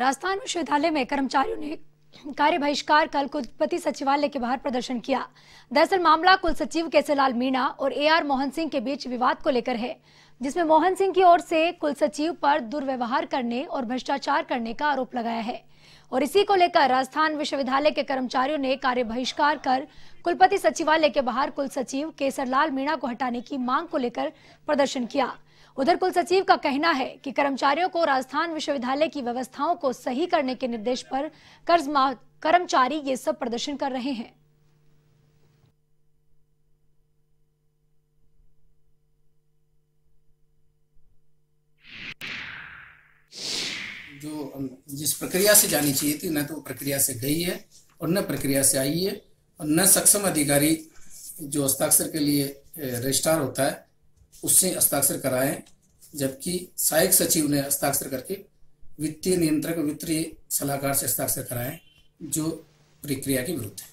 राजस्थान विश्वविद्यालय में कर्मचारियों ने कार्य बहिष्कार कर कुलपति सचिवालय के बाहर प्रदर्शन किया दरअसल मामला कुल सचिव केसरलाल मीणा और एआर मोहन सिंह के बीच विवाद को लेकर है जिसमें मोहन सिंह की ओर से कुल सचिव पर दुर्व्यवहार करने और भ्रष्टाचार करने का आरोप लगाया है और इसी को लेकर राजस्थान विश्वविद्यालय के कर्मचारियों ने कार्य बहिष्कार कर कुलपति सचिवालय के बाहर कुल सचिव केसरलाल मीणा को हटाने की मांग को लेकर प्रदर्शन किया उधर कुल सचिव का कहना है कि कर्मचारियों को राजस्थान विश्वविद्यालय की व्यवस्थाओं को सही करने के निर्देश पर कर्ज कर्मचारी ये सब प्रदर्शन कर रहे हैं जो जिस प्रक्रिया से जानी चाहिए थी न तो प्रक्रिया से गई है और न प्रक्रिया से आई है और न सक्षम अधिकारी जो हस्ताक्षर के लिए रजिस्ट्रार होता है उससे हस्ताक्षर कराए जबकि सहायक सचिव ने हस्ताक्षर करके वित्तीय नियंत्रक वित्तीय सलाहकार से हस्ताक्षर कराए जो प्रक्रिया के विरुद्ध है